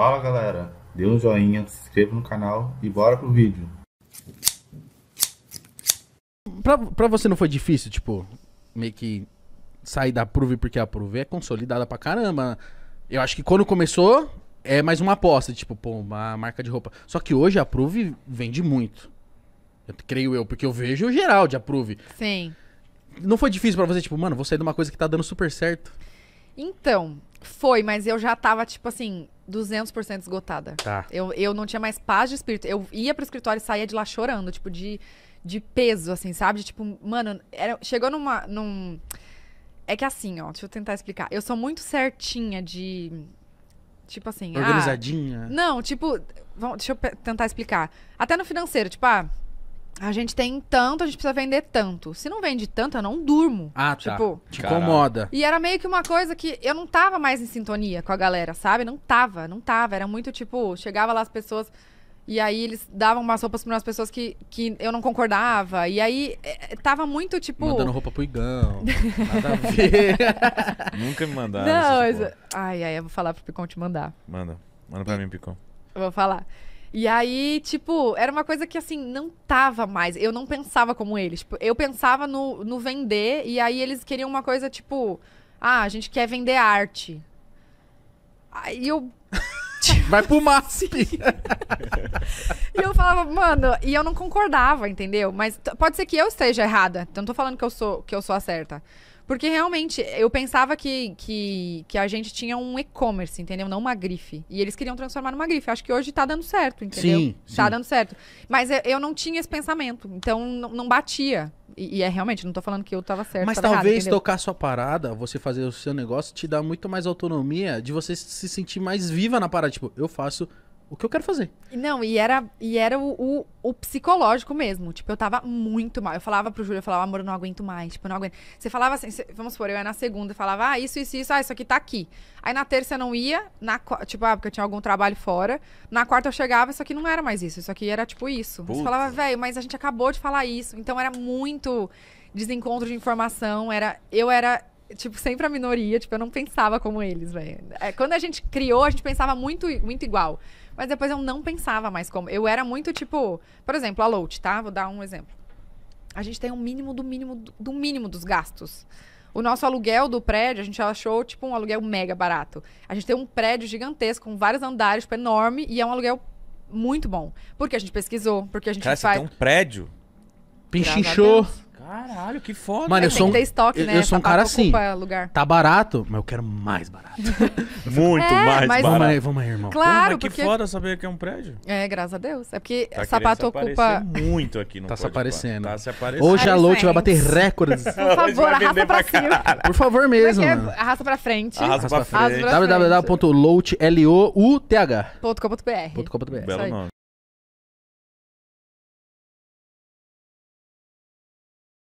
Fala galera, dê um joinha, se inscreva no canal e bora pro vídeo. Pra, pra você não foi difícil, tipo, meio que sair da Prove porque a Prove é consolidada pra caramba. Eu acho que quando começou, é mais uma aposta, tipo, pô, uma marca de roupa. Só que hoje a Prove vende muito. Eu creio eu, porque eu vejo o geral de prove. Sim. Não foi difícil para você, tipo, mano, vou sair de uma coisa que tá dando super certo. Então, foi, mas eu já tava, tipo assim, 200% esgotada. Tá. Eu, eu não tinha mais paz de espírito. Eu ia pro escritório e saía de lá chorando, tipo, de, de peso, assim, sabe? De, tipo, mano, era, chegou numa. Num... É que assim, ó, deixa eu tentar explicar. Eu sou muito certinha de. Tipo assim. Ah, Organizadinha? Ah, não, tipo. Vamos, deixa eu tentar explicar. Até no financeiro, tipo, ah, a gente tem tanto, a gente precisa vender tanto. Se não vende tanto, eu não durmo. Ah, tá. Tipo, Te incomoda. E era meio que uma coisa que eu não tava mais em sintonia com a galera, sabe? Não tava, não tava. Era muito tipo, chegava lá as pessoas. E aí eles davam umas roupas para umas pessoas que, que eu não concordava. E aí é, é, tava muito tipo. Mandando roupa pro Igão. Nada a ver. Nunca me mandaram. Não, isso, tipo... ai, ai, eu vou falar pro Picon te mandar. Manda. Manda pra mim, Picon. Eu vou falar. E aí, tipo, era uma coisa que assim, não tava mais. Eu não pensava como eles. Tipo, eu pensava no, no vender, e aí eles queriam uma coisa tipo: ah, a gente quer vender arte. Aí eu. Vai pro máximo e eu falava, mano, e eu não concordava, entendeu? Mas pode ser que eu esteja errada. Então não tô falando que eu sou que eu sou a certa. Porque realmente, eu pensava que, que, que a gente tinha um e-commerce, entendeu? Não uma grife. E eles queriam transformar numa grife. Acho que hoje tá dando certo, entendeu? Sim, tá dando certo. Mas eu, eu não tinha esse pensamento. Então não batia. E, e, é realmente, não tô falando que eu tava certo. Mas tava talvez errado, tocar sua parada, você fazer o seu negócio, te dá muito mais autonomia de você se sentir mais viva na parada. Tipo, eu faço o que eu quero fazer. Não, e era, e era o, o, o, psicológico mesmo. Tipo, eu tava muito mal. Eu falava pro Júlio, eu falava, amor, eu não aguento mais. Tipo, eu não aguento. Você falava assim, você, vamos supor, eu ia na segunda, falava, ah, isso, isso, isso, ah, isso aqui tá aqui. Aí na terça eu não ia, na, tipo, ah, porque eu tinha algum trabalho fora. Na quarta eu chegava, isso aqui não era mais isso, isso aqui era tipo isso. Puta. Você falava, velho, mas a gente acabou de falar isso. Então era muito desencontro de informação, era. Eu era tipo, sempre a minoria, tipo, eu não pensava como eles, velho. É, quando a gente criou, a gente pensava muito, muito igual. Mas depois eu não pensava mais como. Eu era muito tipo, por exemplo, a Load, tá? Vou dar um exemplo. A gente tem um mínimo do mínimo do mínimo dos gastos. O nosso aluguel do prédio, a gente achou tipo um aluguel mega barato. A gente tem um prédio gigantesco com vários andares, tipo, enorme e é um aluguel muito bom, porque a gente pesquisou, porque a gente Cara, faz. Você tem um prédio Pichinchou. Caralho, que foda. Mano, eu sou um, estoque, eu, né? eu sou um cara assim. Tá barato, mas eu quero mais barato. Muito é, mais barato. Vamos aí, vamos aí, irmão. Claro, Pô, que porque... foda saber que é um prédio. É, graças a Deus. É porque tá sapato ocupa muito aqui no Tá se aparecendo. Tá se aparecendo. Hoje a Lout vai bater recordes. Por favor, arrasta pra cima. Por favor é é? mesmo. Arrasta pra frente. Arrasta pra frente. www.lout.com.br. Belo nome.